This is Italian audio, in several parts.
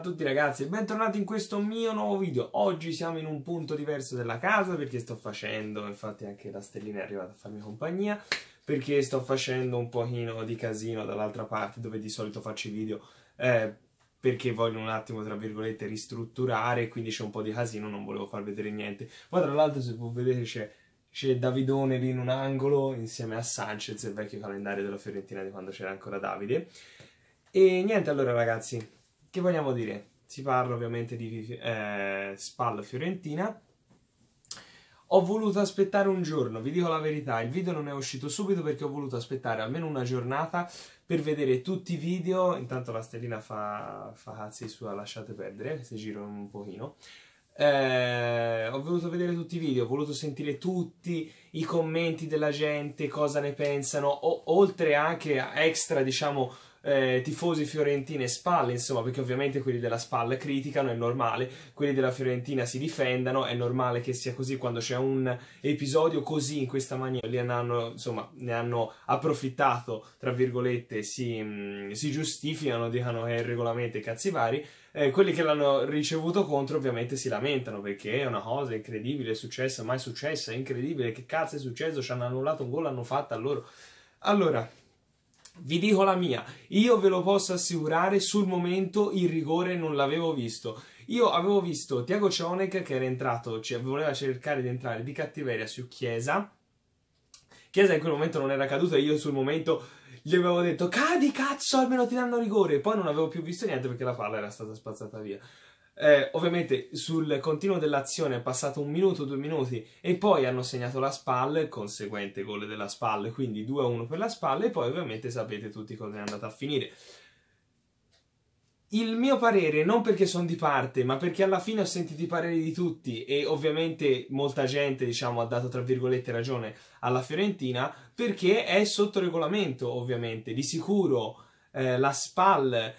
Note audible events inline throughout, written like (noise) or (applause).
a tutti ragazzi e bentornati in questo mio nuovo video Oggi siamo in un punto diverso della casa perché sto facendo, infatti anche la stellina è arrivata a farmi compagnia Perché sto facendo un pochino di casino dall'altra parte dove di solito faccio i video eh, Perché voglio un attimo tra virgolette ristrutturare quindi c'è un po' di casino, non volevo far vedere niente Poi tra l'altro se può vedere c'è c'è Davidone lì in un angolo insieme a Sanchez, il vecchio calendario della Fiorentina di quando c'era ancora Davide. E niente, allora ragazzi, che vogliamo dire? Si parla ovviamente di eh, Spalla Fiorentina. Ho voluto aspettare un giorno, vi dico la verità, il video non è uscito subito perché ho voluto aspettare almeno una giornata per vedere tutti i video. Intanto la stellina fa, fa cazzi sua, lasciate perdere, se giro un pochino. Eh, ho voluto vedere tutti i video, ho voluto sentire tutti i commenti della gente, cosa ne pensano, o, oltre anche a extra, diciamo, eh, tifosi fiorentini e spalle, insomma, perché ovviamente quelli della spalla criticano, è normale, quelli della Fiorentina si difendano, è normale che sia così quando c'è un episodio così in questa maniera, ne hanno, insomma, ne hanno approfittato, tra virgolette, si, mh, mm, si giustificano, dicono che eh, è il regolamento e cazzi vari, eh, quelli che l'hanno ricevuto contro ovviamente si lamentano perché è una cosa incredibile, è successa, mai successa, è incredibile, che cazzo è successo, ci hanno annullato un gol, l'hanno fatta loro. Allora, vi dico la mia, io ve lo posso assicurare, sul momento il rigore non l'avevo visto. Io avevo visto Tiago Cionek che era entrato, cioè voleva cercare di entrare di cattiveria su Chiesa. Chiesa in quel momento non era caduto e io sul momento gli avevo detto cadi cazzo almeno ti danno rigore. Poi non avevo più visto niente perché la palla era stata spazzata via eh, ovviamente sul continuo dell'azione è passato un minuto, due minuti e poi hanno segnato la spalla, conseguente gol della spalla, quindi 2-1 per la spalla e poi ovviamente sapete tutti cosa è andata a finire. Il mio parere, non perché sono di parte, ma perché alla fine ho sentito i pareri di tutti e ovviamente molta gente, diciamo, ha dato tra virgolette ragione alla Fiorentina, perché è sotto regolamento, ovviamente. Di sicuro eh, la spalla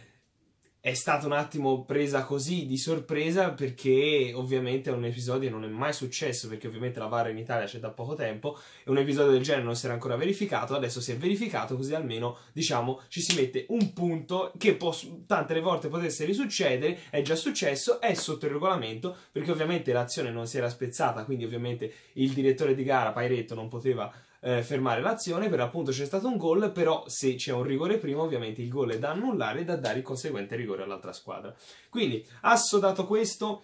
è stata un attimo presa così di sorpresa perché ovviamente è un episodio non è mai successo perché ovviamente la VAR in Italia c'è da poco tempo e un episodio del genere non si era ancora verificato adesso si è verificato così almeno diciamo ci si mette un punto che può, tante le volte potesse risuccedere è già successo è sotto il regolamento perché ovviamente l'azione non si era spezzata quindi ovviamente il direttore di gara Pairetto non poteva eh, fermare l'azione, per l'appunto c'è stato un gol, però se c'è un rigore prima ovviamente il gol è da annullare e da dare il conseguente rigore all'altra squadra. Quindi, asso dato questo,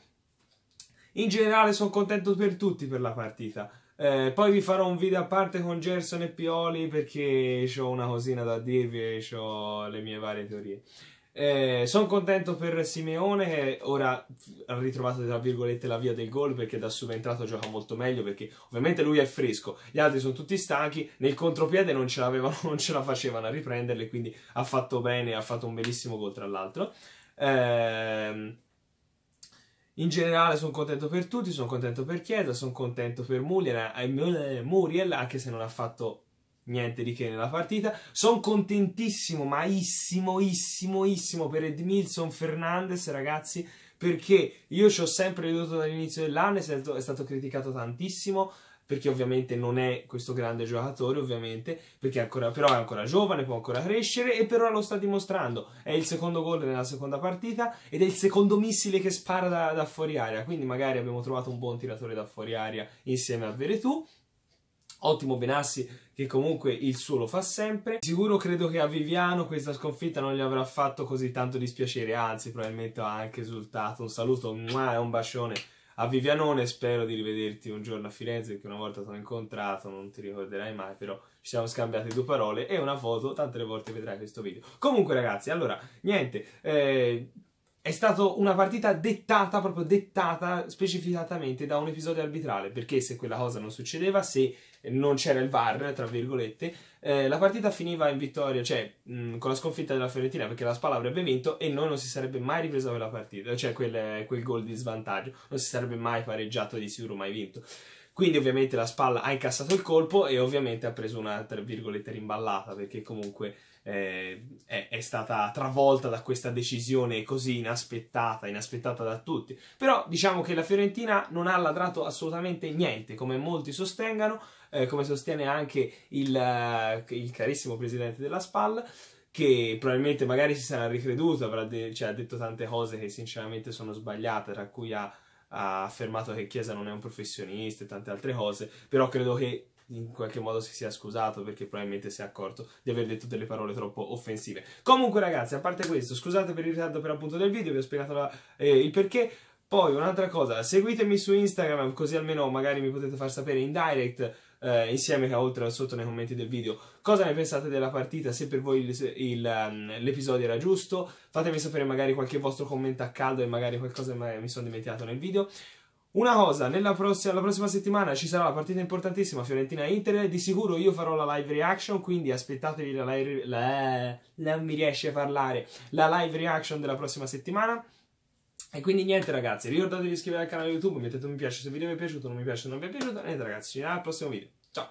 in generale sono contento per tutti per la partita. Eh, poi vi farò un video a parte con Gerson e Pioli perché ho una cosina da dirvi e ho le mie varie teorie. Eh, Sono contento per Simeone che ora ha ritrovato tra virgolette la via del gol perché da subentrato gioca molto meglio perché ovviamente lui è fresco, gli altri sono tutti stanchi, nel contropiede non ce, (laughs) non ce la facevano a riprenderle quindi ha fatto bene, ha fatto un bellissimo gol tra l'altro. Eh, in generale sono contento per tutti, sono contento per Chiesa, sono contento per Muriel, eh, Muriel anche se non ha fatto niente di che nella partita. Sono contentissimo, maissimo, issimo, issimo per Edmilson Fernandez, ragazzi, perché io ci ho sempre veduto dall'inizio dell'anno, è stato, è stato criticato tantissimo, perché ovviamente non è questo grande giocatore, ovviamente, perché ancora, però è ancora giovane, può ancora crescere e però lo sta dimostrando. È il secondo gol nella seconda partita ed è il secondo missile che spara da, da fuori aria, quindi magari abbiamo trovato un buon tiratore da fuori aria insieme a Veretù. Ottimo Benassi che comunque il suo lo fa sempre. Sicuro credo che a Viviano questa sconfitta non gli avrà fatto così tanto dispiacere, anzi probabilmente ha anche esultato. Un saluto e un bacione a Vivianone, spero di rivederti un giorno a Firenze perché una volta ti ho incontrato, non ti ricorderai mai, però ci siamo scambiati due parole e una foto, tante le volte vedrai questo video. Comunque ragazzi, allora, niente, eh, è stata una partita dettata, proprio dettata specificatamente da un episodio arbitrale, perché se quella cosa non succedeva, se non c'era il VAR, tra virgolette, eh, la partita finiva in vittoria, cioè mh, con la sconfitta della Fiorentina, perché la Spalla avrebbe vinto e noi non si sarebbe mai ripreso quella partita, cioè quel, quel gol di svantaggio, non si sarebbe mai pareggiato di sicuro, mai vinto. Quindi ovviamente la Spalla ha incassato il colpo e ovviamente ha preso una, tra virgolette, rimballata, perché comunque eh, è, è, stata travolta da questa decisione così inaspettata, inaspettata da tutti. Però diciamo che la Fiorentina non ha ladrato assolutamente niente, come molti sostengano, eh, come sostiene anche il, eh, il carissimo presidente della SPAL che probabilmente magari si sarà ricreduto, avrà de- cioè, ha detto tante cose che sinceramente sono sbagliate, tra cui ha, ha, affermato che Chiesa non è un professionista e tante altre cose, però credo che in qualche modo si sia scusato perché probabilmente si è accorto di aver detto delle parole troppo offensive. Comunque ragazzi, a parte questo, scusate per il ritardo per appunto del video, vi ho spiegato la, eh, il perché. Poi un'altra cosa, seguitemi su Instagram così almeno magari mi potete far sapere in direct eh, insieme a oltre sotto nei commenti del video cosa ne pensate della partita, se per voi ehm, l'episodio era giusto, fatemi sapere magari qualche vostro commento a caldo e magari qualcosa mi sono dimenticato nel video. Una cosa, nella prossima, la prossima settimana ci sarà la partita importantissima Fiorentina-Inter, di sicuro io farò la live reaction, quindi aspettatevi la live... La, non mi riesce a parlare, la live reaction della prossima settimana. E quindi niente ragazzi, ricordatevi di iscrivervi al canale YouTube, mettete un mi piace se il video vi è piaciuto, non mi piace se non vi è piaciuto, niente ragazzi, ci vediamo al prossimo video, ciao!